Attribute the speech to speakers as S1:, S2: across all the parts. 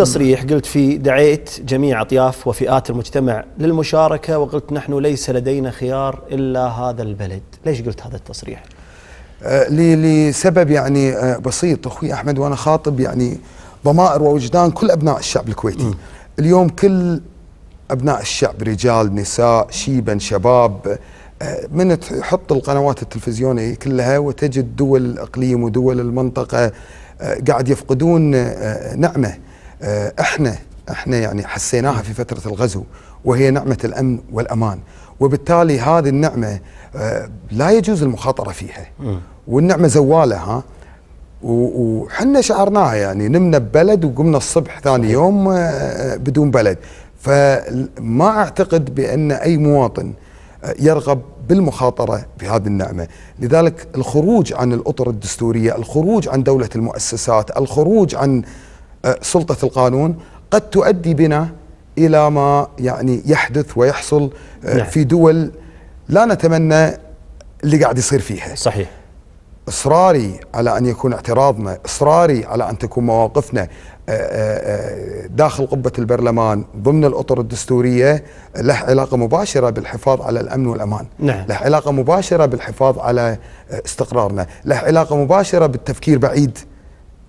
S1: تصريح قلت في دعيت جميع أطياف وفئات المجتمع للمشاركة وقلت نحن ليس لدينا خيار إلا هذا البلد ليش قلت هذا التصريح؟ أه، لسبب يعني أه،
S2: بسيط أخوي أحمد وأنا خاطب يعني ضمائر ووجدان كل أبناء الشعب الكويتي م. اليوم كل أبناء الشعب رجال نساء شيبا شباب أه، من تحط القنوات التلفزيونية كلها وتجد دول الإقليم ودول المنطقة قاعد يفقدون نعمة آه، احنا احنا يعني حسيناها في فتره الغزو وهي نعمه الامن والامان وبالتالي هذه النعمه آه، لا يجوز المخاطره فيها والنعمه زواله ها وحنا شعرناها يعني نمنا ببلد وقمنا الصبح ثاني يوم آه، بدون بلد فما اعتقد بان اي مواطن يرغب بالمخاطره بهذه النعمه، لذلك الخروج عن الاطر الدستوريه، الخروج عن دوله المؤسسات، الخروج عن آه، سلطة القانون قد تؤدي بنا إلى ما يعني يحدث ويحصل آه، نعم. في دول لا نتمنى اللي قاعد يصير فيها صحيح إصراري على أن يكون اعتراضنا إصراري على أن تكون مواقفنا آه، داخل قبة البرلمان ضمن الأطر الدستورية له علاقة مباشرة بالحفاظ على الأمن والأمان نعم. له علاقة مباشرة بالحفاظ على استقرارنا له علاقة مباشرة بالتفكير بعيد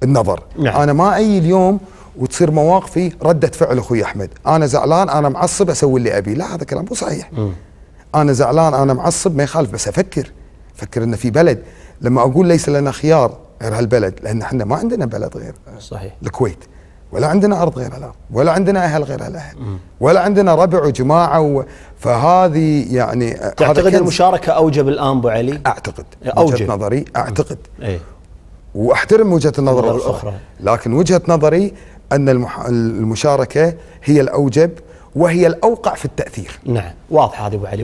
S2: النظر نعم. انا ما اي اليوم وتصير مواقفي رده فعل اخوي احمد انا زعلان انا معصب اسوي اللي ابي لا هذا كلام مو صحيح م. انا زعلان انا معصب ما يخالف بس افكر أفكر ان في بلد لما اقول ليس لنا خيار غير هالبلد لان احنا ما عندنا بلد غير صحيح الكويت ولا عندنا ارض غير الأرض ولا عندنا اهل غير هالاهل ولا عندنا ربع وجماعه و... فهذه يعني تعتقد المشاركه اوجب الان ابو علي اعتقد اوجب نظري اعتقد م. ايه؟ واحترم وجهه النظر الاخرى لكن وجهه نظري ان المشاركه هي الاوجب وهي الاوقع في التاثير نعم واضح
S1: هذه ابو علي